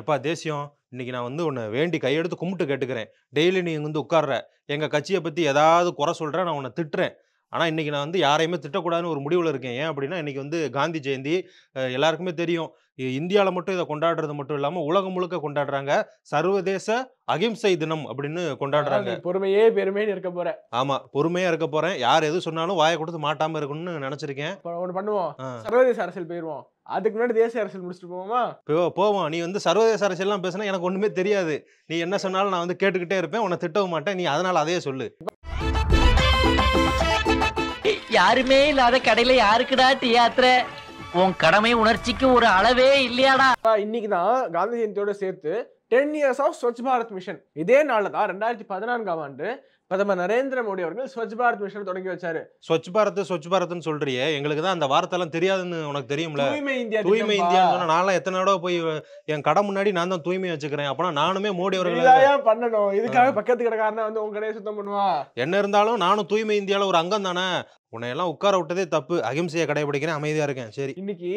எப்பா தேசியம் இன்னைக்கு நான் வந்து உன்னை வேண்டி கையெடுத்து கும்பிட்டு கேட்டுக்கிறேன் டெய்லி நீ வந்து உட்கார்ற எங்கள் கட்சியை பற்றி ஏதாவது குறை சொல்கிறேன் நான் உன்னை திட்டுறேன் ஆனால் இன்றைக்கி நான் வந்து யாரையுமே திட்டக்கூடாதுன்னு ஒரு முடிவில் இருக்கேன் ஏன் அப்படின்னா இன்றைக்கி வந்து காந்தி ஜெயந்தி எல்லாருக்குமே தெரியும் இந்தியாவில் மட்டும் இதை கொண்டாடுறது மட்டும் இல்லாமல் உலகம் முழுக்க கொண்டாடுறாங்க சர்வதேச அகிம்சை தினம் அப்படின்னு கொண்டாடுறாங்க பொறுமையே பெருமைன்னு இருக்க போறேன் ஆமா பொறுமையா இருக்க போறேன் யார் எது சொன்னாலும் வாயை கொடுத்து மாட்டாம இருக்கணும்னு நினைச்சிருக்கேன் ஒன்று பண்ணுவோம் சர்வதேச அரசியல் போயிடுவோம் அதுக்கு முன்னாடி தேசிய அரசியல் முடிச்சுட்டு போவோமா போவோம் நீ வந்து சர்வதேச அரசியல்லாம் பேசினா எனக்கு ஒன்றுமே தெரியாது நீ என்ன சொன்னாலும் நான் வந்து கேட்டுக்கிட்டே இருப்பேன் உன்னை திட்டவும் மாட்டேன் நீ அதனால் அதையே சொல்லு யாருமே இல்லாத கடையில யாருக்குடா டீ யாத்திரை உன் கடமை உணர்ச்சிக்கு ஒரு அளவே இல்லையாடா இன்னைக்கு தான் காந்தி ஜெயந்தியோட சேர்த்து ten years of Swachh Bharat mission இதே நாளில் தான் ரெண்டாயிரத்தி பதினான்காம் ஆண்டு பிரதமர் நரேந்திர மோடி அவர்கள் ஸ்வச் பாரத் மிஷன் தொடங்கி வச்சாரு ஸ்வச் பாரத் ஸ்வச் பாரத் சொல்றியே எங்களுக்கு தான் அந்த வார்த்தை எல்லாம் தெரியாதுன்னு உனக்கு தெரியும்ல தூய்மை இந்தியா தூய்மை இந்தியா நான்லாம் எத்தனை தடவை போய் என் கடை முன்னாடி நான் தான் தூய்மை வச்சுக்கிறேன் அப்பனா நானுமே மோடி அவர்கள் பண்ணணும் இதுக்காக பக்கத்து கடைக்காரன வந்து உங்க கடையை சுத்தம் பண்ணுவா என்ன இருந்தாலும் நானும் தூய்மை இந்தியால ஒரு அங்கம் தானே உன்னையெல்லாம் உட்கார விட்டதே தப்பு அகிம்சையை கடைபிடிக்கிறேன் அமைதியா இருக்கேன் சரி இன்னைக்கு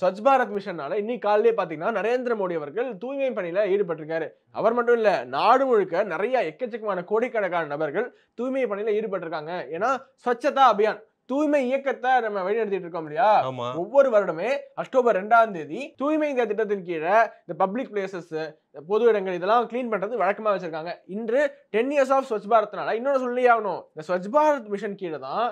ஸ்வச் பாரத் மிஷன்னால இன்னைக்கு காலையிலே பாத்தீங்கன்னா நரேந்திர மோடி அவர்கள் தூய்மை பணியில ஈடுபட்டிருக்காரு அவர் மட்டும் இல்ல நாடு முழுக்க நிறைய எக்கச்சக்கமான கோடிக்கணக்கான நபர்கள் தூய்மை பணியில ஈடுபட்டிருக்காங்க ஏன்னா ஸ்வச்சதா அபியான் தூய்மை இயக்கத்தை நம்ம வழிநடத்திட்டு இருக்கோம் இல்லையா ஒவ்வொரு வருடமே அக்டோபர் ரெண்டாம் தேதி தூய்மை இந்தியா திட்டத்தின் கீழே இந்த பப்ளிக் பிளேசஸ் பொது இடங்கள் இதெல்லாம் கிளீன் பண்றது வழக்கமா வச்சிருக்காங்க இன்று டென் இயர்ஸ் ஆஃப் ஸ்வச் பாரத்னால இன்னொன்று சொல்லி ஆகணும் இந்த ஸ்வச் பாரத் மிஷன் கீழே தான்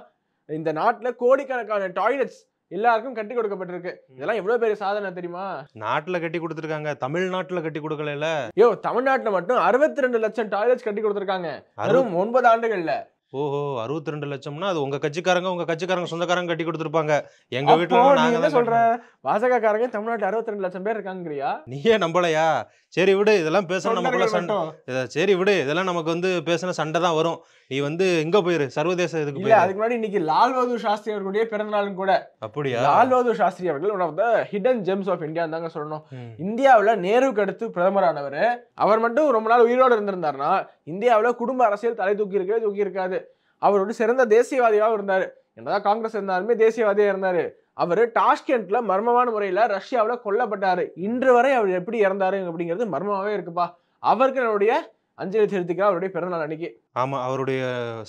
இந்த நாட்டில் கோடிக்கணக்கான டாய்லெட்ஸ் எல்லாருக்கும் கட்டி கொடுக்கப்பட்டிருக்கு இதெல்லாம் எவ்வளவு பெரிய சாதனை தெரியுமா நாட்டுல கட்டி கொடுத்துருக்காங்க தமிழ்நாட்டுல கட்டி கொடுக்கல யோ தமிழ்நாட்டுல மட்டும் அறுபத்தி ரெண்டு லட்சம் டாய்லெட்ஸ் கட்டி கொடுத்துருக்காங்க அதுவும் ஒன்பது ஆண்டுகள்ல ஓஹோ அறுபத்தி ரெண்டு லட்சம்னா அது உங்க கட்சிக்காரங்க உங்க கட்சிக்காரங்க சொந்தக்காரங்க கட்டி கொடுத்துருப்பாங்க எங்க வீட்டுல நாங்க பாஜக காரங்க தமிழ்நாட்டுல அறுபத்தி ரெண்டு லட்சம் பேர் இருக்காங்கறியா நீயே நம்பலையா சரி விடு இதெல்லாம் பேசணும் நமக்குள்ள சண்டை சரி விடு இதெல்லாம் நமக்கு வந்து பேசின சண்டை தான் வரும் நீ வந்து எங்க போயிரு சர்வதேச இதுக்கு இல்ல அதுக்கு முன்னாடி இன்னைக்கு லால் பகதூர் சாஸ்திரி அவர்களுடைய பிறந்தநாளும் கூட அப்படியா லால் பகதூர் சாஸ்திரி அவர்கள் one of the hidden gems of India தாங்க சொல்லணும் இந்தியாவில் நேருவுக்கு அடுத்து பிரதமரானவர் அவர் மட்டும் ரொம்ப நாள் உயிரோடு இருந்திருந்தார்னா இந்தியாவில் குடும்ப அரசியல் தலை தூக்கி இருக்கவே தூக்கி இருக்காது அவரோட சிறந்த தேசியவாதியாக இருந்தார் என்னதான் காங்கிரஸ் இருந்தாலுமே தேசியவாதியாக இருந்தார் அவர் டாஷ்கெண்ட்ல மர்மமான முறையில் ரஷ்யாவில் கொல்லப்பட்டார் இன்று வரை அவர் எப்படி இறந்தாரு அப்படிங்கிறது மர்மமாகவே இருக்குப்பா அவருக்கு என்னுடைய அஞ்சலி செலுத்திக்க அவருடைய பிறந்தநாள் அன்னைக்கு ஆமாம் அவருடைய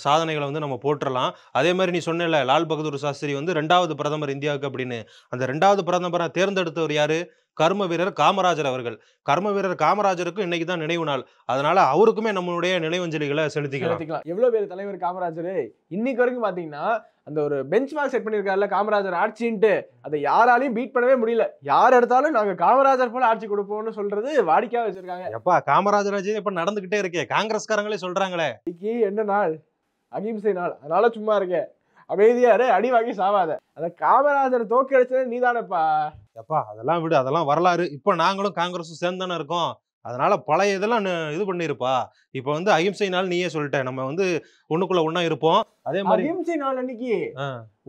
சாதனைகளை வந்து நம்ம போட்டுடலாம் அதே மாதிரி நீ சொன்ன லால் பகதூர் சாஸ்திரி வந்து ரெண்டாவது பிரதமர் இந்தியாவுக்கு அப்படின்னு அந்த ரெண்டாவது பிரதமரை தேர்ந்தெடுத்தவர் யாரு கர்ம வீரர் காமராஜர் அவர்கள் கர்ம வீரர் காமராஜருக்கும் இன்னைக்கு தான் நினைவு நாள் அதனால அவருக்குமே நம்மளுடைய நினைவஞ்சலிகளை செலுத்திக்கலாம் எவ்வளவு எவ்வளோ பேர் தலைவர் காமராஜர் இன்னைக்கு வரைக்கும் பார்த்தீங்கன்னா அந்த ஒரு பெஞ்ச் மார்க் செட் பண்ணியிருக்காருல காமராஜர் ஆட்சின்ட்டு அதை யாராலையும் பீட் பண்ணவே முடியல யார் எடுத்தாலும் நாங்கள் காமராஜர் போல ஆட்சி கொடுப்போம்னு சொல்றது வாடிக்கையாக வச்சிருக்காங்க எப்பா காமராஜர் ஆட்சி இப்ப நடந்துகிட்டே இருக்கே காங்கிரஸ்காரங்களே சொல்றாங்களே இன்னைக்கு என்ன நாள் அகிம்சை நாள் அதனால சும்மா இருக்கேன் அமைதியாரு அடி வாங்கி சாவாத அந்த காமராஜர் தோக்கடிச்சது நீதானப்பா எப்பா அதெல்லாம் விடு அதெல்லாம் வரலாறு இப்போ நாங்களும் காங்கிரஸும் சேர்ந்தானே இருக்கோம் அதனால பழைய இதெல்லாம் இது பண்ணிருப்பா இப்ப வந்து நாள் நீயே சொல்லிட்ட நம்ம வந்து ஒண்ணுக்குள்ள ஒன்னா இருப்போம் அதே மாதிரி அகிம்சை நாள் அன்னைக்கு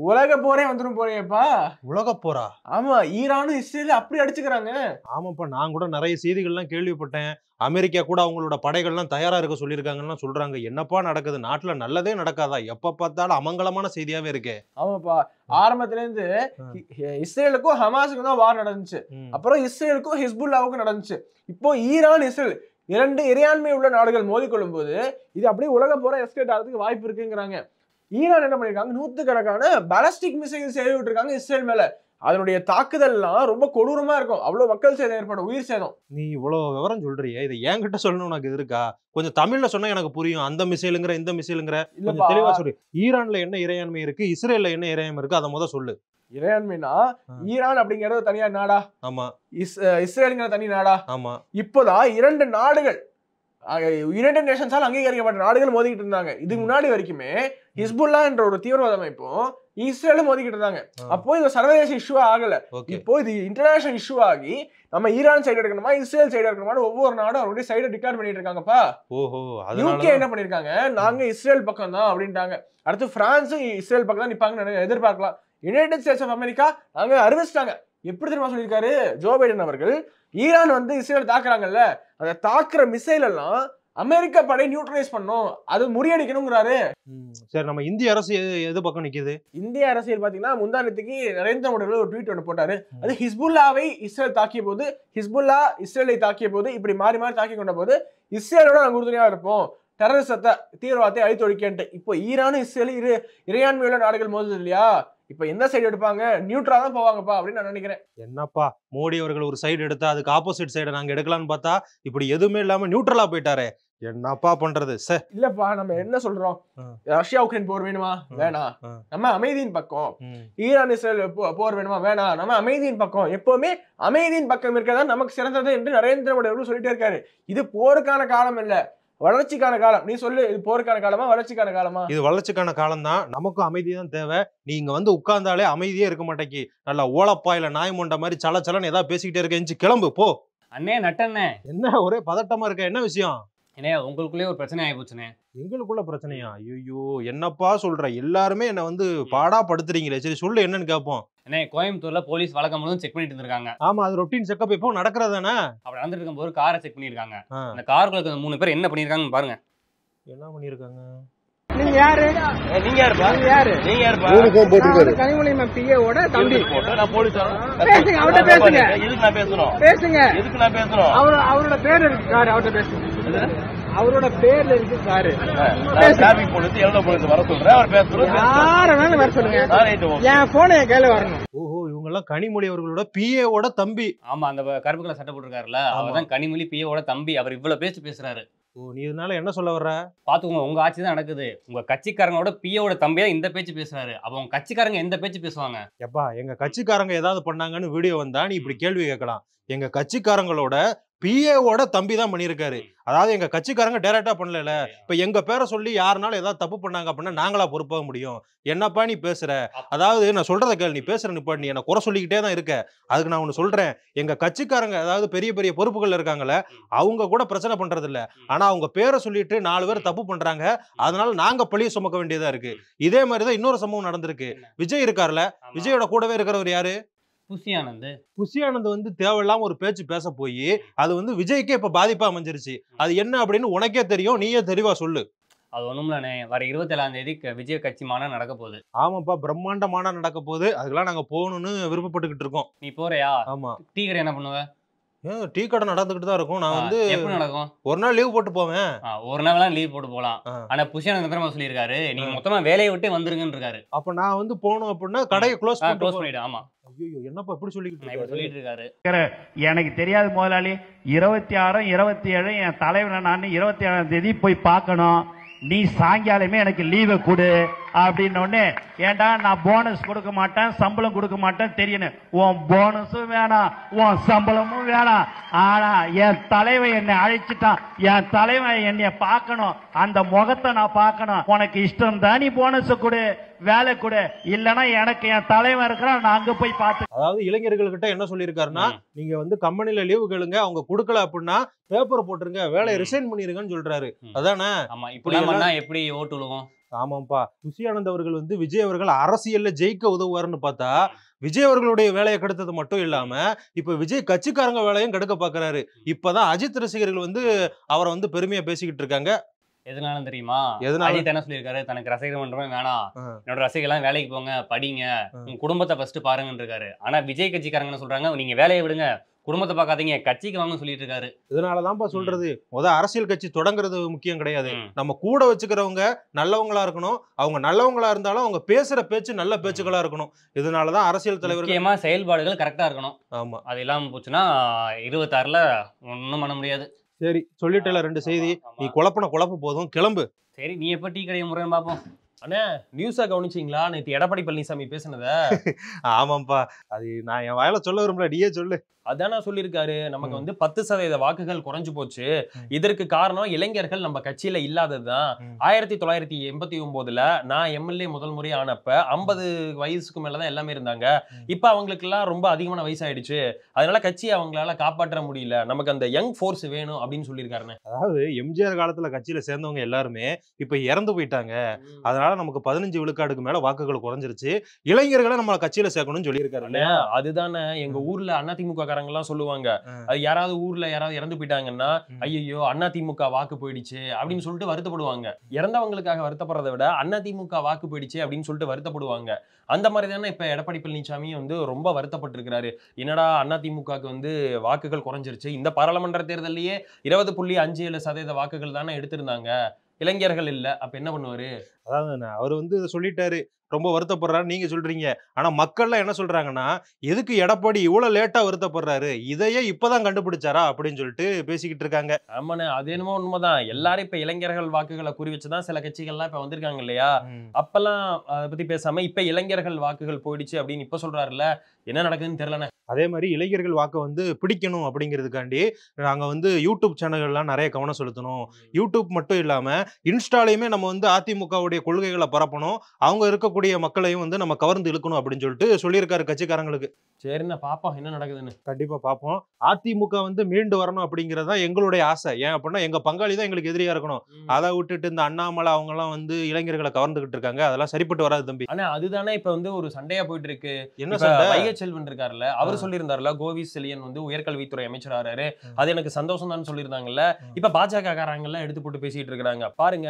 உலக போரே வந்துடும் போறேப்பா உலக போரா ஆமா ஈரானும் இஸ்ரேலும் அப்படி அடிச்சுக்கிறாங்க ஆமாப்பா நான் கூட நிறைய செய்திகள்லாம் கேள்விப்பட்டேன் அமெரிக்கா கூட அவங்களோட படைகள்லாம் தயாராக இருக்க சொல்லியிருக்காங்கலாம் சொல்கிறாங்க என்னப்பா நடக்குது நாட்டில் நல்லதே நடக்காதா எப்போ பார்த்தாலும் அமங்கலமான செய்தியாகவே இருக்கு ஆமாப்பா ஆரம்பத்துலேருந்து இஸ்ரேலுக்கும் ஹமாஸுக்கும் தான் வார் நடந்துச்சு அப்புறம் இஸ்ரேலுக்கும் ஹிஸ்புல்லாவுக்கும் நடந்துச்சு இப்போ ஈரான் இஸ்ரேல் இரண்டு இறையாண்மை உள்ள நாடுகள் மோதிக்கொள்ளும் போது இது அப்படியே உலக போற எஸ்கேட் ஆகிறதுக்கு வாய்ப்பு இருக்குங்கிறாங்க ஈரான் என்ன பண்ணிருக்காங்க கணக்கான பாலஸ்டிக் மிசைல் சேவை விட்டுருக்காங்க இஸ்ரேல் மேல அதனுடைய தாக்குதல்லாம் ரொம்ப கொடூரமா இருக்கும் அவ்வளவு மக்கள் சேதம் ஏற்படும் உயிர் சேதம் நீ இவ்வளவு விவரம் சொல்றியே இதை என்கிட்ட சொல்லணும் உனக்கு இது இருக்கா கொஞ்சம் தமிழ்ல சொன்னா எனக்கு புரியும் அந்த மிசைலுங்கிற இந்த மிசைலுங்கிற கொஞ்சம் தெளிவா சொல்லு ஈரான்ல என்ன இறையாண்மை இருக்கு இஸ்ரேல்ல என்ன இறையாண்மை இருக்கு அதை முத சொல்லு இறையாண்மைனா ஈரான் அப்படிங்கறது தனியார் நாடா ஆமா இஸ் இஸ்ரேலுங்கிற தனி நாடா ஆமா இப்போதான் இரண்டு நாடுகள் யுனைடெட் நேஷன்ஸால் அங்கீகரிக்கப்பட்ட நாடுகள் மோதிக்கிட்டு இருந்தாங்க இதுக்கு முன்னாடி வரைக்குமே ஹிஸ்புல்லா என்ற ஒரு தீவிரவாத அமைப்பும் இஸ்ரேலும் ஒதுக்கிட்டு இருந்தாங்க அப்போ இது சர்வதேச இஷ்யூ ஆகல இப்போ இது இன்டர்நேஷனல் இஷ்யூ ஆகி நம்ம ஈரான் சைடு எடுக்கணுமா இஸ்ரேல் சைடு எடுக்கணுமா ஒவ்வொரு நாடும் அவருடைய சைடு டிக்ளேர் பண்ணிட்டு இருக்காங்கப்பா ஓஹோ யூகே என்ன பண்ணிருக்காங்க நாங்க இஸ்ரேல் பக்கம் தான் அப்படின்ட்டாங்க அடுத்து பிரான்ஸும் இஸ்ரேல் பக்கம் தான் நிப்பாங்க எதிர்பார்க்கலாம் யுனைடெட் ஸ்டேட்ஸ் ஆஃப் அமெரிக்கா அங்க அறிவிச்சிட்டாங்க எப்படி தெரியுமா சொல்லியிருக்காரு ஜோ பைடன் அவர்கள் ஈரான் வந்து இஸ்ரேல் தாக்குறாங்கல்ல அதை தாக்குற மிசைல் எல்லாம் அமெரிக்க படை நியூட்ரலைஸ் பண்ணும் அது முறியடிக்கணுங்கிறாரு சரி நம்ம இந்திய அரசு எது பக்கம் நிற்குது இந்திய அரசியல் பார்த்தீங்கன்னா முந்தானத்துக்கு நரேந்திர மோடி ஒரு ட்வீட் ஒன்று போட்டாரு அது ஹிஸ்புல்லாவை இஸ்ரேல் தாக்கிய போது ஹிஸ்புல்லா இஸ்ரேலை தாக்கிய போது இப்படி மாறி மாறி தாக்கி கொண்ட போது இஸ்ரேலோட நாங்கள் உறுதுணையாக இருப்போம் டெரரிசத்தை தீவிரவாதத்தை அழித்தொழிக்கேன்ட்டு இப்போ ஈரானும் இஸ்ரேல் இரு இறையாண்மையுள்ள நாடுகள் மோதுது இல்லையா இப்போ எந்த சைடு எடுப்பாங்க நியூட்ரா தான் போவாங்கப்பா அப்படின்னு நான் நினைக்கிறேன் என்னப்பா மோடி அவர்கள் ஒரு சைடு எடுத்தா அதுக்கு ஆப்போசிட் சைடை நாங்கள் எடுக்கலாம்னு பார்த்தா இப்படி எதுவுமே இல்லாமல் நியூட்ரலா போயிட்டாரு என்னப்பா பண்றது சார் இல்லப்பா நம்ம என்ன சொல்றோம் ரஷ்யா உக்ரைன் போர் வேணுமா வேணா நம்ம அமைதியின் பக்கம் ஈரான் இஸ்ரேல் போர் வேணுமா வேணா நம்ம அமைதியின் பக்கம் எப்பவுமே அமைதியின் பக்கம் இருக்கிறதா நமக்கு சிறந்தது என்று நரேந்திர மோடி அவர்கள் சொல்லிட்டே இருக்காரு இது போருக்கான காலம் இல்லை வளர்ச்சிக்கான காலம் நீ சொல்லு இது போருக்கான காலமா வளர்ச்சிக்கான காலமா இது வளர்ச்சிக்கான காலம் தான் நமக்கும் அமைதி தான் தேவை நீ இங்க வந்து உட்கார்ந்தாலே அமைதியே இருக்க மாட்டேங்கி நல்லா ஓலப்பா இல்ல நாய் மொண்ட மாதிரி சலச்சலன்னு ஏதாவது பேசிக்கிட்டே இருக்கேன் கிளம்பு போ அண்ணே நட்டண்ணே என்ன ஒரே பதட்டமா இருக்க என்ன விஷயம் என்னையா உங்களுக்குள்ளே ஒரு பிரச்சனை ஆகி போச்சுனே எங்களுக்குள்ள பிரச்சனையா ஐயோ என்னப்பா சொல்ற எல்லாருமே என்ன வந்து பாடா படுத்துறீங்களே சரி சொல்லு என்னன்னு கேட்போம் என்ன கோயம்புத்தூர்ல போலீஸ் வழக்கம் முழுவதும் செக் பண்ணிட்டு இருந்திருக்காங்க ஆமா அது ரொட்டீன் செக்அப் எப்போ நடக்கிறதானே அப்படி நடந்துட்டு இருக்கும்போது காரை செக் பண்ணிருக்காங்க அந்த காருக்குள்ள மூணு பேர் என்ன பண்ணிருக்காங்க பாருங்க என்ன பண்ணிருக்காங்க நீங்க யாரு நீங்க யாரு யாரு நீங்க யாரு நான் பேசுங்க அவர்ட்ட பேசுங்க பேசுங்க அவரோட பேர் இருக்கு சார் பேசுங்க அவரோட பேர்ல இருக்கு சாரு டிராபிக் பொழுது எவ்வளவு பொழுது வர சொல்றேன் அவர் பேர் சொல்லுங்க யார வேணாலும் வர சொல்லுங்க என் போன என் கையில வரணும் ஓஹோ இவங்க எல்லாம் கனிமொழி அவர்களோட பிஏவோட தம்பி ஆமா அந்த கருப்பு கலர் சட்டை போட்டிருக்காருல அவர்தான் கனிமொழி பிஏவோட தம்பி அவர் இவ்வளவு பேச்சு பேசுறாரு ஓ நீ இதனால என்ன சொல்ல வர்ற பாத்துக்கோங்க உங்க ஆட்சி தான் நடக்குது உங்க கட்சிக்காரங்களோட பிஏவோட தம்பியா இந்த பேச்சு பேசுறாரு அப்ப உங்க கட்சிக்காரங்க எந்த பேச்சு பேசுவாங்க எப்பா எங்க கட்சிக்காரங்க ஏதாவது பண்ணாங்கன்னு வீடியோ வந்தா நீ இப்படி கேள்வி கேட்கலாம் எங்க கட்சிக்காரங்களோட பிஏவோட தம்பி தான் பண்ணியிருக்காரு அதாவது எங்க கட்சிக்காரங்க டைரக்டா பண்ணல இப்ப எங்க பேரை சொல்லி யாருனாலும் ஏதாவது தப்பு பண்ணாங்க அப்படின்னா நாங்களா பொறுப்பாக முடியும் என்னப்பா நீ பேசுற அதாவது நான் சொல்றத கேள் நீ பேசுற நிப்பா நீ என்ன குறை சொல்லிக்கிட்டே தான் இருக்க அதுக்கு நான் ஒன்று சொல்றேன் எங்க கட்சிக்காரங்க அதாவது பெரிய பெரிய பொறுப்புகள் இருக்காங்கல்ல அவங்க கூட பிரச்சனை பண்றது இல்ல ஆனா அவங்க பேரை சொல்லிட்டு நாலு பேர் தப்பு பண்றாங்க அதனால நாங்க பழிய சுமக்க வேண்டியதா இருக்கு இதே மாதிரிதான் இன்னொரு சம்பவம் நடந்திருக்கு விஜய் இருக்கார்ல விஜயோட கூடவே இருக்கிறவர் யாரு புஷியானந்த் புஷியானந்த் வந்து தேவையில்லாம ஒரு பேச்சு பேச போய் அது வந்து விஜய்க்கே இப்ப பாதிப்பா அமைஞ்சிருச்சு அது என்ன அப்படின்னு உனக்கே தெரியும் நீயே தெளிவா சொல்லு அது ஒண்ணுமில்லண்ணே வர இருபத்தேழாம் தேதி விஜய கட்சி மாநாடு நடக்க போகுது ஆமாப்பா பிரம்மாண்ட மாநாடு நடக்க போகுது அதுக்கெல்லாம் நாங்க போகணும்னு விருப்பப்பட்டுக்கிட்டு இருக்கோம் நீ போறியா ஆமா டீ கடை என்ன பண்ணுவ டீ கடை நடந்துகிட்டு தான் இருக்கும் நான் வந்து எப்படி நடக்கும் ஒரு நாள் லீவ் போட்டு போவேன் ஒரு நாள்லாம் லீவ் போட்டு போகலாம் ஆனா புஷன் எத்தனை சொல்லியிருக்காரு நீங்க மொத்தமா வேலையை விட்டு வந்துருங்கன்னு இருக்காரு அப்போ நான் வந்து போகணும் அப்படின்னா கடையை க்ளோஸ் க்ளோஸ் பண்ணிடு ஆமா ஐயோ என்னப்பா இப்படி சொல்லிக்கிட்டு சொல்லிட்டு இருக்காரு எனக்கு தெரியாது முதலாளி இருபத்தி ஆறும் இருபத்தி ஏழும் என் தலைவனை நான் இருபத்தி ஏழாம் தேதி போய் பார்க்கணும் நீ சாயங்காலமே எனக்கு லீவை கொடு அப்படின்னு ஏண்டா நான் போனஸ் கொடுக்க மாட்டேன் சம்பளம் கொடுக்க மாட்டேன் தெரியணும் உன் போனஸும் வேணாம் உன் சம்பளமும் வேணாம் ஆனா என் தலைவன் என்னை அழைச்சிட்டான் என் தலைவன் என்னை பார்க்கணும் அந்த முகத்தை நான் பார்க்கணும் உனக்கு இஷ்டம் தான் நீ போனஸ் கொடு வேலை கூட இல்லைன்னா எனக்கு என் தலைவன் இருக்கிறான் நான் அங்க போய் பார்த்து அதாவது இளைஞர்கள்கிட்ட என்ன சொல்லியிருக்காருன்னா நீங்க வந்து கம்பெனில லீவு கேளுங்க அவங்க கொடுக்கல அப்படின்னா பேப்பர் போட்டுருங்க வேலையை ரிசைன் பண்ணிருங்கன்னு சொல்றாரு அதானே ஆமா இப்படி எப்படி ஓட்டு விழுவோம் ஆமாம்ப்பா துஷியானந்த் அவர்கள் வந்து விஜய் அவர்கள் அரசியல்ல ஜெயிக்க உதவுவார்னு பார்த்தா விஜய் அவர்களுடைய வேலையை கெடுத்தது மட்டும் இல்லாம இப்ப விஜய் கட்சிக்காரங்க வேலையும் கெடுக்க பாக்குறாரு இப்பதான் அஜித் ரசிகர்கள் வந்து அவரை வந்து பெருமையா பேசிக்கிட்டு இருக்காங்க எதனால தெரியுமா எதனால என்ன சொல்லியிருக்காரு தனக்கு ரசிகர் மன்றமே வேணாம் என்னோட எல்லாம் வேலைக்கு போங்க படிங்க உங்க குடும்பத்தை ஃபர்ஸ்ட் பாருங்கன்னு இருக்காரு ஆனா விஜய் கட்சிக்காரங்கன்னு சொல்றாங்க நீங்க வேலையை விடுங்க குடும்பத்தை பார்க்காதீங்க கட்சிக்கு வாங்க சொல்லிட்டு இருக்காரு இதனாலதான்ப்பா சொல்றது முத அரசியல் கட்சி தொடங்குறது முக்கியம் கிடையாது நம்ம கூட வச்சுக்கிறவங்க நல்லவங்களா இருக்கணும் அவங்க நல்லவங்களா இருந்தாலும் அவங்க பேசுற பேச்சு நல்ல பேச்சுகளா இருக்கணும் இதனாலதான் அரசியல் தலைவர் முக்கியமா செயல்பாடுகள் கரெக்டா இருக்கணும் ஆமா அது இல்லாம போச்சுன்னா இருபத்தாறுல ஒன்றும் பண்ண முடியாது சரி சொல்லிட்டல ரெண்டு செய்தி நீ குழப்பின குழப்பு போதும் கிளம்பு சரி நீ எப்ப டீ கடையை முறைன்னு பார்ப்போம் அண்ணே நியூஸா கவனிச்சிங்களா நேற்று எடப்பாடி பழனிசாமி பேசினத ஆமாப்பா அது நான் என் வாயில சொல்ல விரும்பல நீயே சொல்லு அதான சொல்லியிருக்காரு நமக்கு வந்து பத்து சதவீத வாக்குகள் குறைஞ்சு போச்சு இதற்கு காரணம் இளைஞர்கள் நம்ம கட்சியில இல்லாததுதான் ஆயிரத்தி தொள்ளாயிரத்தி எண்பத்தி ஒன்பதுல நான் எம்எல்ஏ முதல் முறை ஆனப்ப ஐம்பது வயசுக்கு மேலதான் எல்லாமே இருந்தாங்க இப்ப அவங்களுக்கு எல்லாம் ரொம்ப அதிகமான வயசாயிடுச்சு அதனால கட்சியை அவங்களால காப்பாற்ற முடியல நமக்கு அந்த யங் ஃபோர்ஸ் வேணும் அப்படின்னு சொல்லியிருக்காருன்னு அதாவது எம்ஜிஆர் காலத்துல கட்சியில சேர்ந்தவங்க எல்லாருமே இப்ப இறந்து போயிட்டாங்க அதனால இதனால நமக்கு பதினஞ்சு விழுக்காடுக்கு மேல வாக்குகள் குறைஞ்சிருச்சு இளைஞர்களை நம்ம கட்சியில சேர்க்கணும்னு சொல்லியிருக்காரு அதுதானே எங்க ஊர்ல அதிமுக காரங்க எல்லாம் சொல்லுவாங்க அது யாராவது ஊர்ல யாராவது இறந்து போயிட்டாங்கன்னா ஐயோ அதிமுக வாக்கு போயிடுச்சு அப்படின்னு சொல்லிட்டு வருத்தப்படுவாங்க இறந்தவங்களுக்காக வருத்தப்படுறத விட அதிமுக வாக்கு போயிடுச்சு அப்படின்னு சொல்லிட்டு வருத்தப்படுவாங்க அந்த மாதிரி தானே இப்ப எடப்பாடி பழனிசாமி வந்து ரொம்ப வருத்தப்பட்டிருக்கிறாரு என்னடா அதிமுகவுக்கு வந்து வாக்குகள் குறைஞ்சிருச்சு இந்த பாராளுமன்ற தேர்தலையே இருபது புள்ளி அஞ்சு ஏழு சதவீத வாக்குகள் தானே எடுத்திருந்தாங்க இளைஞர்கள் இல்லை அப்போ என்ன பண்ணுவார் அதாவது அவர் வந்து சொல்லிட்டாரு ரொம்ப வருத்தப்படுறாரு நீங்க சொல்றீங்க ஆனா மக்கள்லாம் என்ன சொல்றாங்கன்னா எதுக்கு எடப்பாடி இவ்வளவு லேட்டா வருத்தப்படுறாரு இதையே இப்பதான் கண்டுபிடிச்சாரா அப்படின்னு சொல்லிட்டு பேசிக்கிட்டு இருக்காங்க ஆமாண்ணே அது என்னமோ உண்மைதான் எல்லாரும் இப்ப இளைஞர்கள் வாக்குகளை குறி வச்சுதான் சில கட்சிகள்லாம் இப்ப வந்திருக்காங்க இல்லையா அப்பெல்லாம் அதை பத்தி பேசாம இப்ப இளைஞர்கள் வாக்குகள் போயிடுச்சு அப்படின்னு இப்ப சொல்றாருல்ல என்ன நடக்குதுன்னு தெரியலண்ணே அதே மாதிரி இளைஞர்கள் வாக்கை வந்து பிடிக்கணும் அப்படிங்கிறதுக்காண்டி நாங்கள் வந்து யூடியூப் சேனல்கள்லாம் நிறைய கவனம் செலுத்தணும் யூடியூப் மட்டும் இல்லாமல் இன்ஸ்டாலையுமே நம்ம வந்து அதிமுகவுடைய கொள்கைகளை பரப்பணும் அவங்க இருக்கக்கூடிய இருக்கக்கூடிய மக்களையும் வந்து நம்ம கவர்ந்து இழுக்கணும் அப்படின்னு சொல்லிட்டு சொல்லியிருக்காரு கட்சிக்காரங்களுக்கு சரிண்ணா பார்ப்போம் என்ன நடக்குதுன்னு கண்டிப்பா பார்ப்போம் அதிமுக வந்து மீண்டு வரணும் அப்படிங்கறதா எங்களுடைய ஆசை ஏன் அப்படின்னா எங்க பங்காளி தான் எங்களுக்கு எதிரியா இருக்கணும் அதை விட்டுட்டு இந்த அண்ணாமலை அவங்க எல்லாம் வந்து இளைஞர்களை கவர்ந்துகிட்டு இருக்காங்க அதெல்லாம் சரிப்பட்டு வராது தம்பி ஆனா அதுதானே இப்ப வந்து ஒரு சண்டையா போயிட்டு இருக்கு என்ன சண்டை செல்வன் இருக்காருல்ல அவர் சொல்லியிருந்தாருல கோவி செலியன் வந்து உயர்கல்வித்துறை அமைச்சர் ஆறாரு அது எனக்கு சந்தோஷம் தான் சொல்லியிருந்தாங்கல்ல இப்ப பாஜக காரங்கெல்லாம் எடுத்து போட்டு பேசிட்டு இருக்கிறாங்க பாருங்க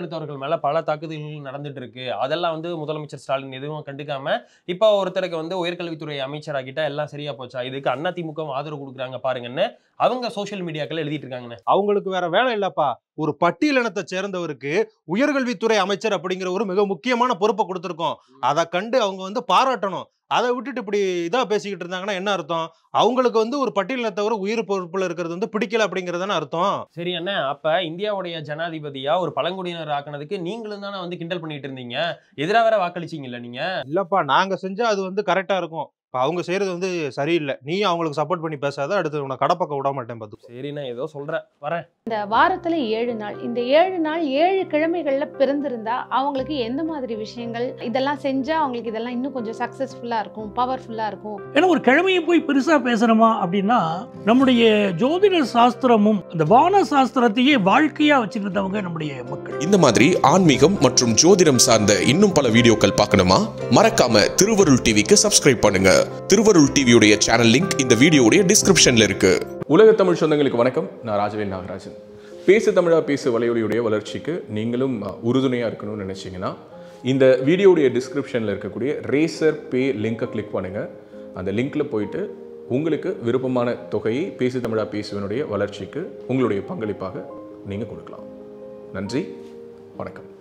எடுத்தவர்கள் மேல பல தாக்குதல்கள் நடந்துட்டு இருக்கு அதெல்லாம் வந்து முதலமைச்சர் ஸ்டாலின் எதுவும் கண்டுக்காம இப்போ ஒருத்தருக்கு வந்து உயர்கல்வித்துறை அமைச்சர் ஆகிட்டா எல்லாம் சரியா போச்சா இதுக்கு அதிமுக ஆதரவு கொடுக்குறாங்க பாருங்கன்னு அவங்க சோசியல் மீடியாக்கள் எழுதிட்டு இருக்காங்கன்னு அவங்களுக்கு வேற வேலை இல்லப்பா ஒரு பட்டியலினத்தை சேர்ந்தவருக்கு உயர்கல்வித்துறை அமைச்சர் அப்படிங்கிற ஒரு மிக முக்கியமான பொறுப்பை கொடுத்துருக்கோம் அதை கண்டு அவங்க வந்து பாராட்டணும் அதை விட்டுட்டு இப்படி இதாக பேசிக்கிட்டு இருந்தாங்கன்னா என்ன அர்த்தம் அவங்களுக்கு வந்து ஒரு பட்டியலை தவிர உயிர் பொறுப்பில் இருக்கிறது வந்து பிடிக்கல அப்படிங்கிறதான அர்த்தம் சரி அண்ணா அப்போ இந்தியாவுடைய ஜனாதிபதியாக ஒரு பழங்குடியினர் ஆக்கினதுக்கு நீங்களும் தானே வந்து கிண்டல் பண்ணிட்டு இருந்தீங்க எதிராக வேற வாக்களிச்சிங்கல்ல நீங்கள் இல்லைப்பா நாங்கள் செஞ்சால் அது வந்து கரெக்டாக இருக்கும் இப்போ அவங்க செய்கிறது வந்து சரியில்லை நீ அவங்களுக்கு சப்போர்ட் பண்ணி பேசாத அடுத்து உன்னை கடப்பக்கம் விட மாட்டேன் பார்த்து சரி நான் ஏதோ சொல்கிறேன் வரேன் இந்த வாரத்தில் ஏழு நாள் இந்த ஏழு நாள் ஏழு கிழமைகளில் பிறந்திருந்தா அவங்களுக்கு எந்த மாதிரி விஷயங்கள் இதெல்லாம் செஞ்சால் அவங்களுக்கு இதெல்லாம் இன்னும் கொஞ்சம் சக்ஸஸ்ஃபுல்லாக இருக்கும் பவர்ஃபுல்லாக இருக்கும் ஏன்னா ஒரு கிழமையை போய் பெருசாக பேசுகிறோமா அப்படின்னா நம்முடைய ஜோதிட சாஸ்திரமும் அந்த வான சாஸ்திரத்தையே வாழ்க்கையாக வச்சுருந்தவங்க நம்முடைய மக்கள் இந்த மாதிரி ஆன்மீகம் மற்றும் ஜோதிடம் சார்ந்த இன்னும் பல வீடியோக்கள் பார்க்கணுமா மறக்காம திருவருள் டிவிக்கு சப்ஸ்கிரைப் பண்ணுங்கள் திருவருள் டிவியுடைய சேனல் லிங்க் இந்த வீடியோடைய டிஸ்கிரிப்ஷன்ல இருக்கு உலக தமிழ் சொந்தங்களுக்கு வணக்கம் நான் ராஜவேல் நாகராஜன் பேசு தமிழா பேசு வலையொலியுடைய வளர்ச்சிக்கு நீங்களும் உறுதுணையாக இருக்கணும்னு நினைச்சீங்கன்னா இந்த வீடியோடைய டிஸ்கிரிப்ஷனில் இருக்கக்கூடிய ரேசர் பே லிங்கை கிளிக் பண்ணுங்கள் அந்த லிங்க்கில் போயிட்டு உங்களுக்கு விருப்பமான தொகையை பேசு தமிழா பேசுவனுடைய வளர்ச்சிக்கு உங்களுடைய பங்களிப்பாக நீங்கள் கொடுக்கலாம் நன்றி வணக்கம்